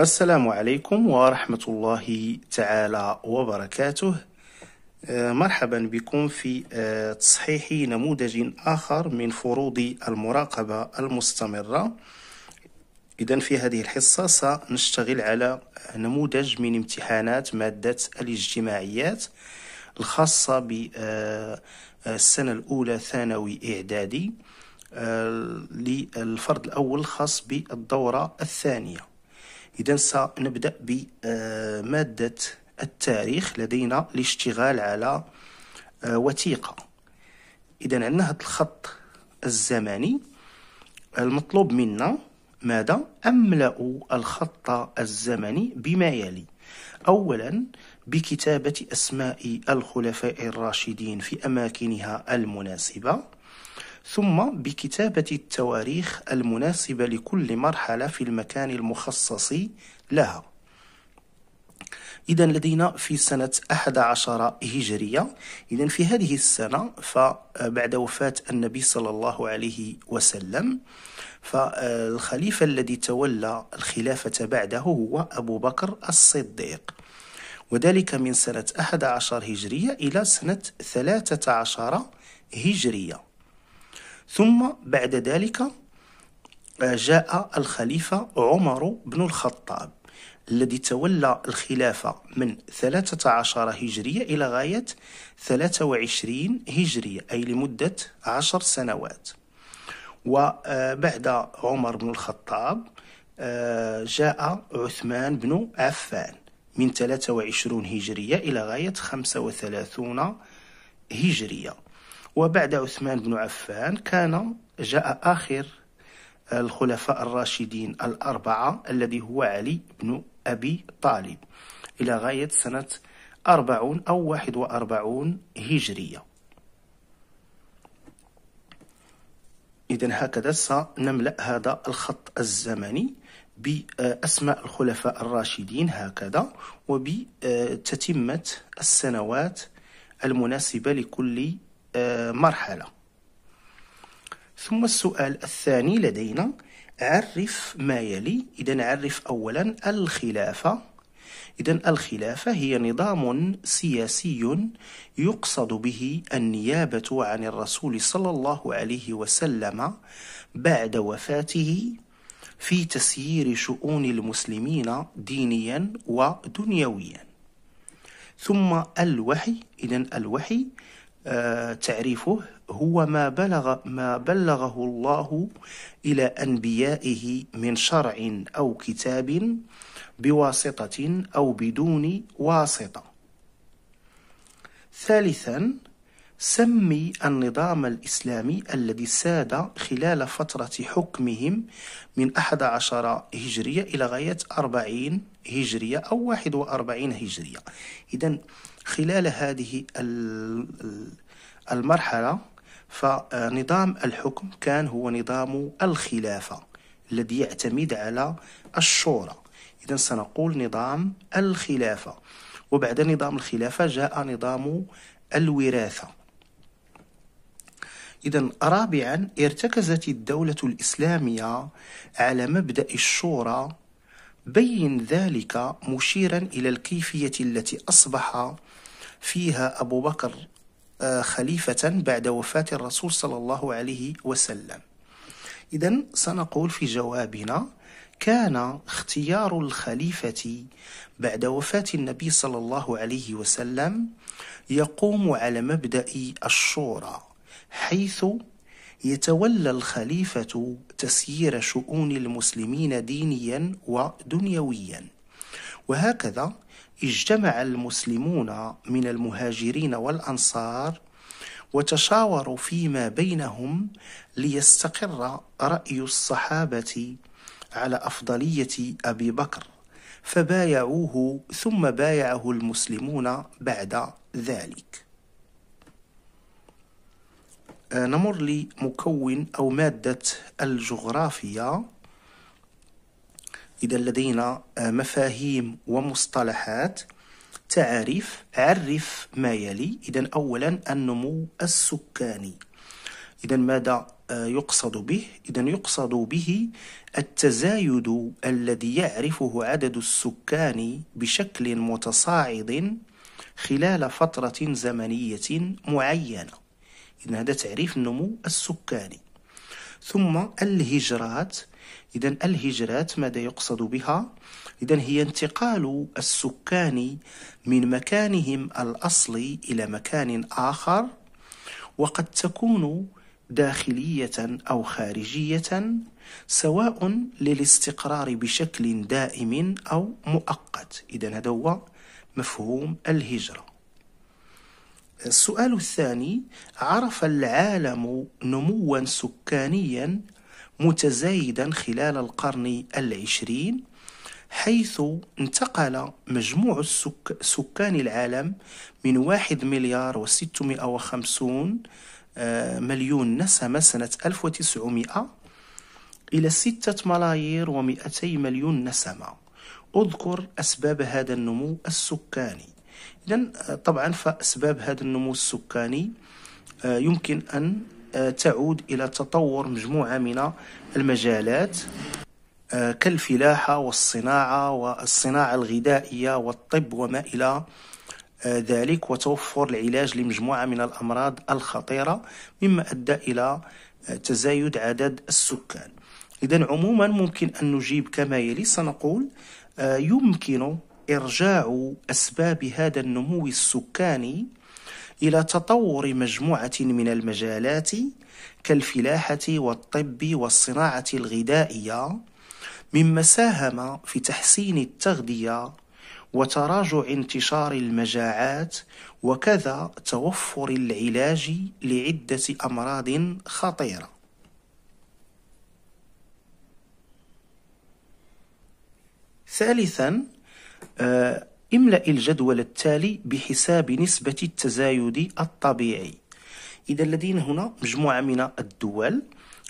السلام عليكم ورحمة الله تعالى وبركاته آه، مرحبا بكم في آه، تصحيح نموذج آخر من فروض المراقبة المستمرة إذا في هذه الحصة سنشتغل على نموذج من امتحانات مادة الاجتماعيات الخاصة بالسنة آه، الأولى ثانوي إعدادي للفرد الأول الخاص بالدورة الثانية إذا سنبدأ بمادة التاريخ لدينا الاشتغال على آه، وثيقة إذا عندنا هذا الخط الزمني المطلوب منا ماذا؟ أملأ الخط الزمني بما يلي أولا بكتابة أسماء الخلفاء الراشدين في أماكنها المناسبة ثم بكتابة التواريخ المناسبة لكل مرحلة في المكان المخصص لها إذا لدينا في سنة 11 هجرية إذا في هذه السنة فبعد آه، وفاة النبي صلى الله عليه وسلم فالخليفة آه، الذي تولى الخلافة بعده هو أبو بكر الصديق وذلك من سنة 11 هجرية إلى سنة 13 هجرية ثم بعد ذلك آه، جاء الخليفة عمر بن الخطاب الذي تولى الخلافة من 13 هجرية إلى غاية 23 هجرية أي لمدة عشر سنوات وبعد عمر بن الخطاب آه، جاء عثمان بن عفان من 23 هجرية إلى غاية 35 هجرية وبعد عثمان بن عفان كان جاء آخر الخلفاء الراشدين الأربعة الذي هو علي بن أبي طالب إلى غاية سنة أربعون أو واحد وأربعون هجرية إذا هكذا سنملأ هذا الخط الزمني بأسماء الخلفاء الراشدين هكذا وبتتمة السنوات المناسبة لكل آه، مرحلة ثم السؤال الثاني لدينا عرف ما يلي إذا عرف أولا الخلافة إذا الخلافة هي نظام سياسي يقصد به النيابة عن الرسول صلى الله عليه وسلم بعد وفاته في تسيير شؤون المسلمين دينيا ودنيويا ثم الوحي إذا الوحي تعريفه هو ما بلغ ما بلغه الله إلى أنبيائه من شرع أو كتاب بواسطة أو بدون واسطة. ثالثا سمي النظام الإسلامي الذي ساد خلال فترة حكمهم من 11 هجرية إلى غاية 40 هجرية أو 41 هجرية إذا خلال هذه المرحلة فنظام الحكم كان هو نظام الخلافة الذي يعتمد على الشورى إذا سنقول نظام الخلافة وبعد نظام الخلافة جاء نظام الوراثة إذا رابعا ارتكزت الدولة الإسلامية على مبدأ الشورى بين ذلك مشيرا إلى الكيفية التي أصبح فيها أبو بكر آه، خليفة بعد وفاة الرسول صلى الله عليه وسلم إذا سنقول في جوابنا كان اختيار الخليفة بعد وفاة النبي صلى الله عليه وسلم يقوم على مبدأ الشورى حيث يتولى الخليفة تسيير شؤون المسلمين دينيا ودنيويا وهكذا اجتمع المسلمون من المهاجرين والأنصار وتشاوروا فيما بينهم ليستقر رأي الصحابة على أفضلية أبي بكر فبايعوه ثم بايعه المسلمون بعد ذلك آه، نمر لمكون أو مادة الجغرافيا إذا لدينا آه، مفاهيم ومصطلحات تعريف عرف ما يلي إذا أولا النمو السكاني إذا ماذا آه، يقصد به؟ إذا يقصد به التزايد الذي يعرفه عدد السكان بشكل متصاعد خلال فترة زمنية معينة إذا هذا تعريف النمو السكاني ثم الهجرات إذا الهجرات ماذا يقصد بها؟ إذا هي انتقال السكان من مكانهم الأصلي إلى مكان آخر وقد تكون داخلية أو خارجية سواء للاستقرار بشكل دائم أو مؤقت إذا هذا هو مفهوم الهجرة السؤال الثاني عرف العالم نموا سكانيا متزايدا خلال القرن العشرين حيث انتقل مجموع السك... سكان العالم من واحد مليار وستمائة وخمسون آه، مليون نسمة سنة ألف وتسعمائة إلى ستة ملايير ومئتي مليون نسمة أذكر أسباب هذا النمو السكاني إذا آه، طبعا فأسباب هذا النمو السكاني آه، يمكن أن آه، تعود إلى تطور مجموعة من المجالات كالفلاحة والصناعة والصناعة الغذائية والطب وما إلى ذلك وتوفر العلاج لمجموعة من الأمراض الخطيرة مما أدى إلى تزايد عدد السكان إذا عموما ممكن أن نجيب كما يلي سنقول يمكن إرجاع أسباب هذا النمو السكاني إلى تطور مجموعة من المجالات كالفلاحة والطب والصناعة الغذائية مما ساهم في تحسين التغذية وتراجع انتشار المجاعات وكذا توفر العلاج لعدة أمراض خطيرة ثالثا آه، املأ الجدول التالي بحساب نسبة التزايد الطبيعي إذا لدينا هنا مجموعة من الدول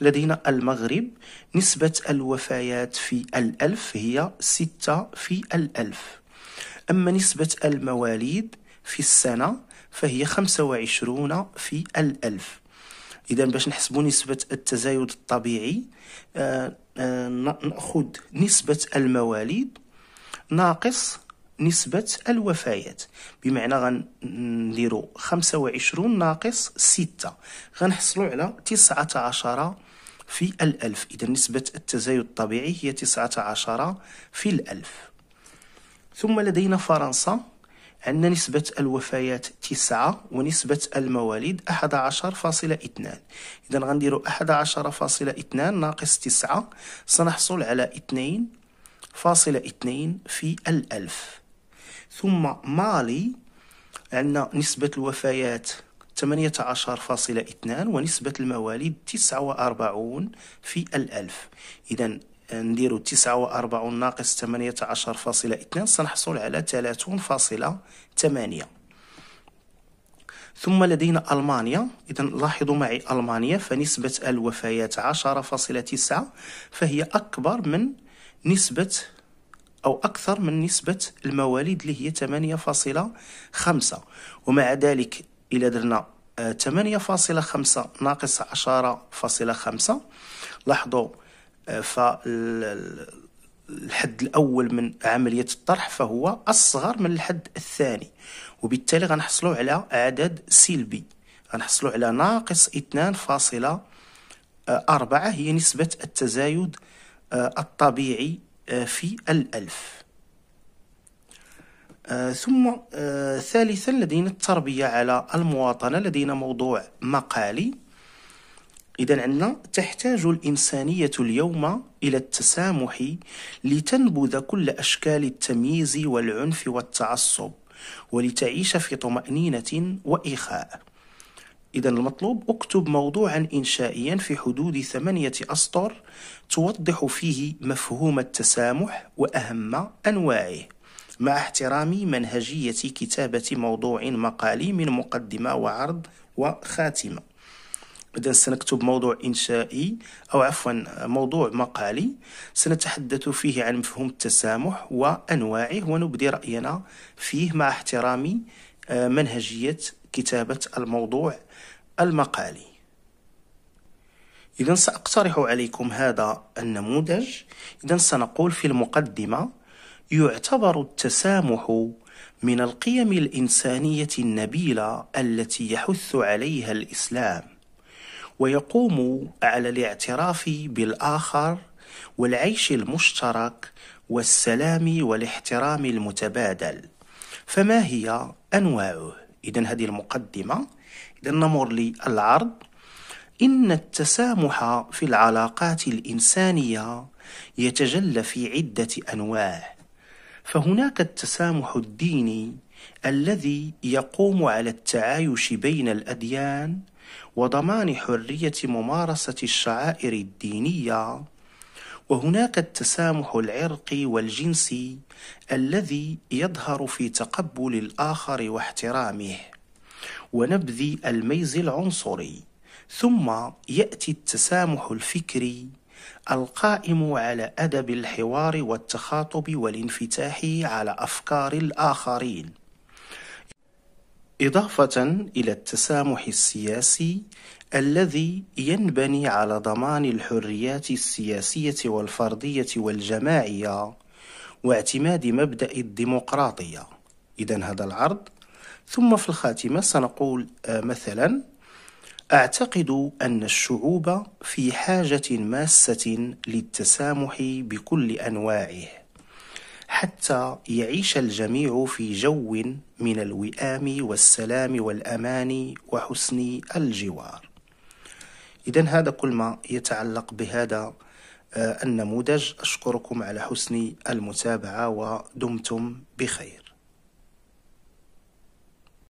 لدينا المغرب نسبة الوفيات في الألف هي ستة في الألف أما نسبة المواليد في السنة فهي خمسة وعشرون في الألف إذا باش نحسبو نسبة التزايد الطبيعي آآ آه، آه، نأخذ نسبة المواليد ناقص نسبة الوفيات بمعنى غنديرو خمسة وعشرون ناقص ستة غنحصلو على تسعة عشر في الألف إذا نسبة التزايد الطبيعي هي تسعة عشر في الألف ثم لدينا فرنسا عندنا نسبة الوفيات تسعة ونسبة المواليد أحد عشر فاصلة اثنان إذا غنديرو أحد عشر فاصلة اثنان ناقص تسعة سنحصل على اثنين فاصلة اثنين في الألف ثم مالي عندنا نسبة الوفيات 18.2 ونسبة المواليد 49 في الألف إذا نديرو 49 ناقص 18.2 سنحصل على 30.8 ثم لدينا ألمانيا إذا لاحظوا معي ألمانيا فنسبة الوفيات 10.9 فهي أكبر من نسبة أو أكثر من نسبة المواليد اللي هي 8.5 ومع ذلك إلى درنا 8.5 آه، ناقص 10.5 لاحظوا آه، فالحد الأول من عملية الطرح فهو أصغر من الحد الثاني وبالتالي غنحصلوا على عدد سلبي غنحصلوا على ناقص 2.4 آه، هي نسبة التزايد آه، الطبيعي آه، في الألف آه، ثم ثالثا لدينا التربية على المواطنة لدينا موضوع مقالي إذا عندنا تحتاج الإنسانية اليوم إلى التسامح لتنبذ كل أشكال التمييز والعنف والتعصب ولتعيش في طمأنينة وإخاء إذا المطلوب اكتب موضوعا إنشائيا في حدود ثمانية أسطر توضح فيه مفهوم التسامح وأهم أنواعه مع احترام منهجية كتابة موضوع مقالي من مقدمة وعرض وخاتمة إذا سنكتب موضوع إنشائي أو عفوا موضوع مقالي سنتحدث فيه عن مفهوم التسامح وأنواعه ونبدي رأينا فيه مع احترام آه، منهجية كتابة الموضوع المقالي إذا سأقترح عليكم هذا النموذج إذا سنقول في المقدمة يعتبر التسامح من القيم الإنسانية النبيلة التي يحث عليها الإسلام ويقوم على الاعتراف بالآخر والعيش المشترك والسلام والاحترام المتبادل فما هي أنواعه؟ إذا هذه المقدمة إذا نمر للعرض إن التسامح في العلاقات الإنسانية يتجلى في عدة أنواع فهناك التسامح الديني الذي يقوم على التعايش بين الأديان وضمان حرية ممارسة الشعائر الدينية وهناك التسامح العرقي والجنسي الذي يظهر في تقبل الآخر واحترامه ونبذ الميز العنصري ثم يأتي التسامح الفكري القائم على أدب الحوار والتخاطب والانفتاح على أفكار الآخرين إضافة إلى التسامح السياسي الذي ينبني على ضمان الحريات السياسية والفردية والجماعية واعتماد مبدأ الديمقراطية إذا هذا العرض ثم في الخاتمة سنقول آه، مثلا أعتقد أن الشعوب في حاجة ماسة للتسامح بكل أنواعه حتى يعيش الجميع في جو من الوئام والسلام والامان وحسن الجوار اذا هذا كل ما يتعلق بهذا النموذج آه، اشكركم على حسن المتابعه ودمتم بخير